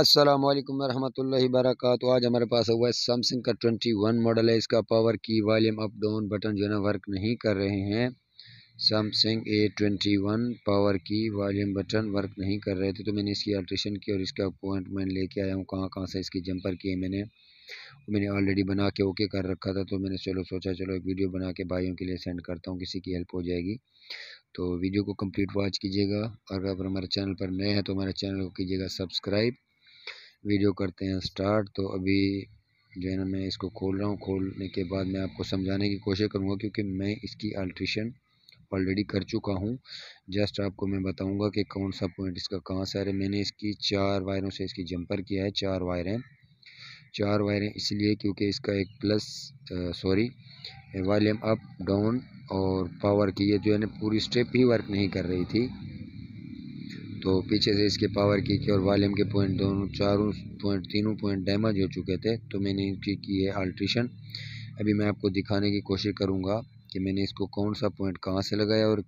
असलम वरहमल वरक आज हमारे पास हुआ है सैमसंग का ट्वेंटी वन मॉडल है इसका पावर की वॉल्यूम अप डाउन बटन जो है ना वर्क नहीं कर रहे हैं Samsung A twenty one power की वॉल्यूम बटन वर्क नहीं कर रहे थे तो मैंने इसकी अल्ट्रेशन की और इसका अपॉइंटमेंट लेके आया हूँ कहाँ कहाँ से इसकी जंपर की है मैंने मैंने ऑलरेडी बना के ओके कर रखा था तो मैंने चलो सोचा चलो एक वीडियो बना के भाइयों के लिए सेंड करता हूँ किसी की हेल्प हो जाएगी तो वीडियो को कंप्लीट वॉच कीजिएगा और अगर हमारे चैनल पर नए हैं तो हमारे चैनल को कीजिएगा सब्सक्राइब वीडियो करते हैं स्टार्ट तो अभी जो है ना मैं इसको खोल रहा हूँ खोलने के बाद मैं आपको समझाने की कोशिश करूँगा क्योंकि मैं इसकी अल्ट्रेशन ऑलरेडी कर चुका हूँ जस्ट आपको मैं बताऊँगा कि कौन सा पॉइंट इसका कहाँ से आ रहा है मैंने इसकी चार वायरों से इसकी जंपर किया है चार वायरें चार वायरें इसलिए क्योंकि इसका एक plus sorry volume up down और पावर की ये जो है ना पूरी स्टेप ही वर्क नहीं कर रही थी तो पीछे से इसके पावर की की और वालीम के पॉइंट दोनों चारों पॉइंट तीनों पॉइंट डैमेज हो चुके थे तो मैंने इनकी की है अल्ट्रेशन अभी मैं आपको दिखाने की कोशिश करूँगा कि मैंने इसको कौन सा पॉइंट कहाँ से लगाया और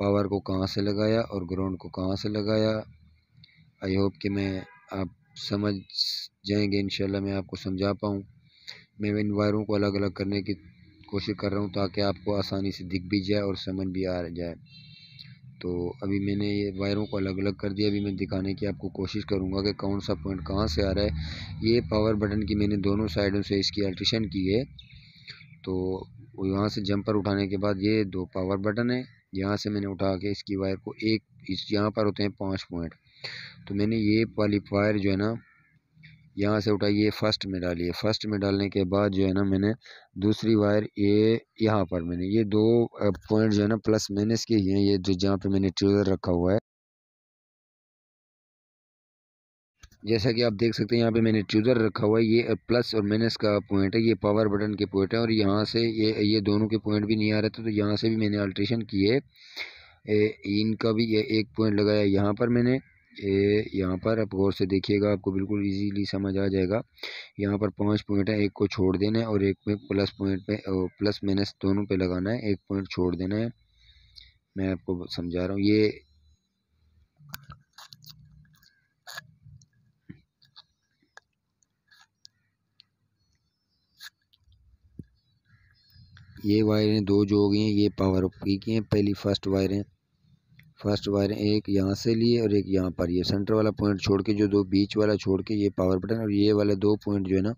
पावर को कहाँ से लगाया और ग्राउंड को कहाँ से लगाया आई होप कि मैं आप समझ जाएंगे इन मैं आपको समझा पाऊँ मैं इन वायरों को अलग अलग करने की कोशिश कर रहा हूँ ताकि आपको आसानी से दिख भी जाए और समझ भी आ जाए तो अभी मैंने ये वायरों को अलग अलग कर दिया अभी मैं दिखाने की आपको कोशिश करूँगा कि कौन सा पॉइंट कहाँ से आ रहा है ये पावर बटन की मैंने दोनों साइडों से इसकी अल्ट्रेशन की है तो यहाँ से जंपर उठाने के बाद ये दो पावर बटन है यहाँ से मैंने उठा के इसकी वायर को एक इस यहाँ पर होते हैं पाँच पॉइंट तो मैंने ये वाली वायर जो है ना यहाँ से उठाइए फर्स्ट में डालिए फर्स्ट में डालने के बाद जो है ना मैंने दूसरी वायर ये यहाँ पर मैंने ये दो पॉइंट जो है ना प्लस माइनस के ही हैं ये जो जहाँ पे मैंने ट्रेजर रखा हुआ है जैसा कि आप देख सकते हैं यहाँ पे मैंने ट्यूजर रखा हुआ है ये प्लस और माइनस का पॉइंट है ये पावर बटन के पॉइंट है और यहाँ से ये ये दोनों के पॉइंट भी नहीं आ रहे थे तो यहाँ से भी मैंने अल्ट्रेशन किए इनका भी ये एक पॉइंट लगाया यहाँ पर मैंने ए यहाँ पर आप गौर से देखिएगा आपको बिल्कुल इजीली समझ आ जाएगा यहाँ पर पांच पॉइंट है एक को छोड़ देना है और एक में प्लस पॉइंट पे प्लस माइनस दोनों पे लगाना है एक पॉइंट छोड़ देना है मैं आपको समझा रहा हूँ ये ये वायरें दो जो हो गई हैं ये पावर ऑफ की हैं पहली फर्स्ट वायरें फर्स्ट वायर एक यहाँ से लिए और एक यहाँ पर ये सेंटर वाला पॉइंट छोड़ के जो दो बीच वाला छोड़ के ये पावर बटन और ये वाले दो पॉइंट जो है ना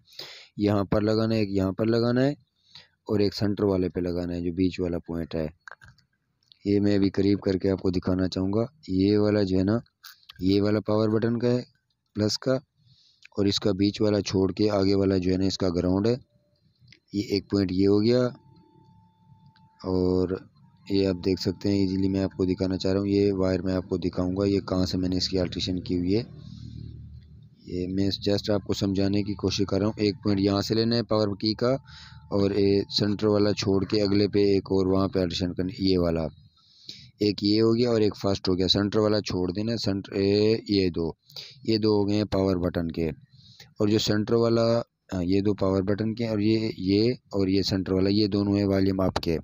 यहाँ पर लगाना है एक यहाँ पर लगाना है और एक सेंटर वाले पे लगाना है जो बीच वाला पॉइंट है ये मैं अभी करीब करके आपको दिखाना चाहूँगा ये वाला जो है ना ये वाला पावर बटन का है प्लस का और इसका बीच वाला छोड़ के आगे वाला जो है ना इसका ग्राउंड है ये एक पॉइंट ये हो गया और ये आप देख सकते हैं इजीली मैं आपको दिखाना चाह रहा हूँ ये वायर मैं आपको दिखाऊंगा ये कहाँ से मैंने इसकी अल्ट्रेशन की हुई है ये मैं जस्ट आपको समझाने की कोशिश कर रहा हूँ एक पॉइंट यहाँ से लेना है पावर की का और ये सेंटर वाला छोड़ के अगले पे एक और वहाँ पे अल्ट्रेशन कर ये वाला एक ये हो गया और एक फर्स्ट हो गया सेंटर वाला छोड़ देना सेंटर ये दो ये दो हो गए हैं पावर बटन के और जो सेंटर वाला हाँ, ये दो पावर बटन के और ये ये और ये सेंटर वाला ये दोनों है वॉल्यूम आपके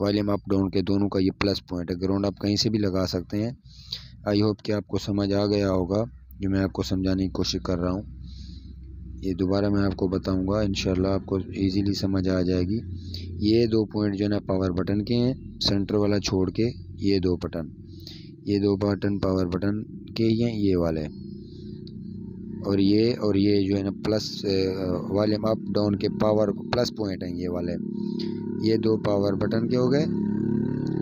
वॉल्यूम अप डाउन के दोनों का ये प्लस पॉइंट है ग्राउंड आप कहीं से भी लगा सकते हैं आई होप कि आपको समझ आ गया होगा जो मैं आपको समझाने की कोशिश कर रहा हूँ ये दोबारा मैं आपको बताऊँगा इन आपको ईजीली समझ आ जाएगी ये दो पॉइंट जो है ना पावर बटन के हैं सेंटर वाला छोड़ के ये दो बटन ये दो बटन पावर बटन के ही हैं ये वाले और ये और ये जो है ना प्लस वॉल्यूम अप डाउन के पावर प्लस पॉइंट हैं ये वाले ये दो पावर बटन के हो गए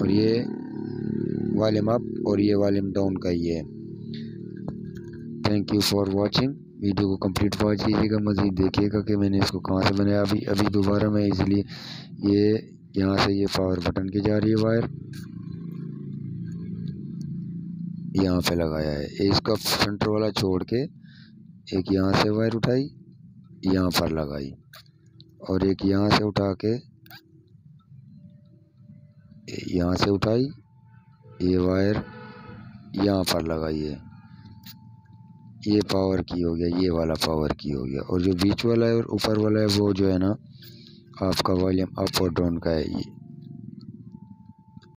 और ये वॉल्यूम अप और ये वॉल्यूम डाउन का ये है thank you for watching video को कंप्लीट वॉच कीजिएगा मज़ीद देखिएगा कि मैंने इसको कहाँ से बनाया अभी अभी दोबारा मैं इसलिए ये यहाँ से ये पावर बटन की जा रही है वायर यहाँ पे लगाया है इसका फ्रंट वाला छोड़ के एक यहाँ से वायर उठाई यहाँ पर लगाई और एक यहाँ से उठा के यहाँ से उठाई ये वायर यहाँ पर लगाइए ये पावर की हो गया ये वाला पावर की हो गया और जो बीच वाला है और ऊपर वाला है वो जो है ना आपका वॉल्यूम अप और डाउन का है